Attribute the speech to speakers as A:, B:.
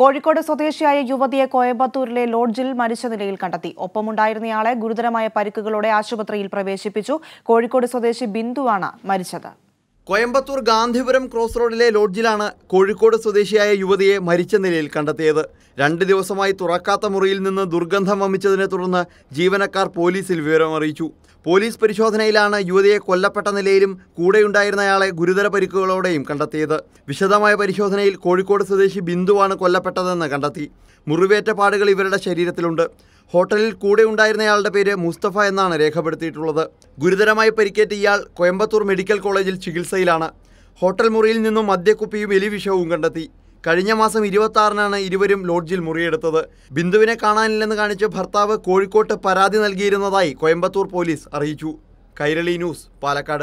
A: കോഴിക്കോട് സ്വദേശിയായ യുവതിയെ കോയമ്പത്തൂരിലെ ലോഡ്ജിൽ മരിച്ച നിലയിൽ കണ്ടെത്തി ഒപ്പമുണ്ടായിരുന്നയാളെ ഗുരുതരമായ പരിക്കുകളോടെ ആശുപത്രിയിൽ പ്രവേശിപ്പിച്ചു കോഴിക്കോട് സ്വദേശി ബിന്ദുവാണ് മരിച്ചത്
B: കോയമ്പത്തൂർ ഗാന്ധിപുരം ക്രോസ് റോഡിലെ ലോഡ്ജിലാണ് കോഴിക്കോട് സ്വദേശിയായ യുവതിയെ മരിച്ച നിലയിൽ കണ്ടെത്തിയത് രണ്ട് ദിവസമായി തുറക്കാത്ത മുറിയിൽ നിന്ന് ദുർഗന്ധം വമിച്ചതിനെ തുടർന്ന് ജീവനക്കാർ പോലീസിൽ വിവരമറിയിച്ചു പോലീസ് പരിശോധനയിലാണ് യുവതിയെ കൊല്ലപ്പെട്ട നിലയിലും കൂടെയുണ്ടായിരുന്നയാളെ ഗുരുതര പരിക്കുകളോടെയും കണ്ടെത്തിയത് വിശദമായ പരിശോധനയിൽ കോഴിക്കോട് സ്വദേശി ബിന്ദുവാണ് കൊല്ലപ്പെട്ടതെന്ന് കണ്ടെത്തി മുറിവേറ്റ പാടുകൾ ഇവരുടെ ശരീരത്തിലുണ്ട് ഹോട്ടലിൽ കൂടെ ഉണ്ടായിരുന്നയാളുടെ പേര് മുസ്തഫ എന്നാണ് രേഖപ്പെടുത്തിയിട്ടുള്ളത് ഗുരുതരമായി പരിക്കേറ്റ ഇയാൾ കോയമ്പത്തൂർ മെഡിക്കൽ കോളേജിൽ ചികിത്സയിലാണ് ഹോട്ടൽ മുറിയിൽ നിന്നും മദ്യക്കുപ്പിയും എലിവിഷവും കണ്ടെത്തി കഴിഞ്ഞ മാസം ആറിനാണ് ഇരുവരും ലോഡ്ജിൽ മുറിയെടുത്തത് ബിന്ദുവിനെ കാണാനില്ലെന്ന് കാണിച്ച് ഭർത്താവ് കോഴിക്കോട്ട് പരാതി നൽകിയിരുന്നതായി കോയമ്പത്തൂർ പോലീസ് അറിയിച്ചു കൈരളി ന്യൂസ് പാലക്കാട്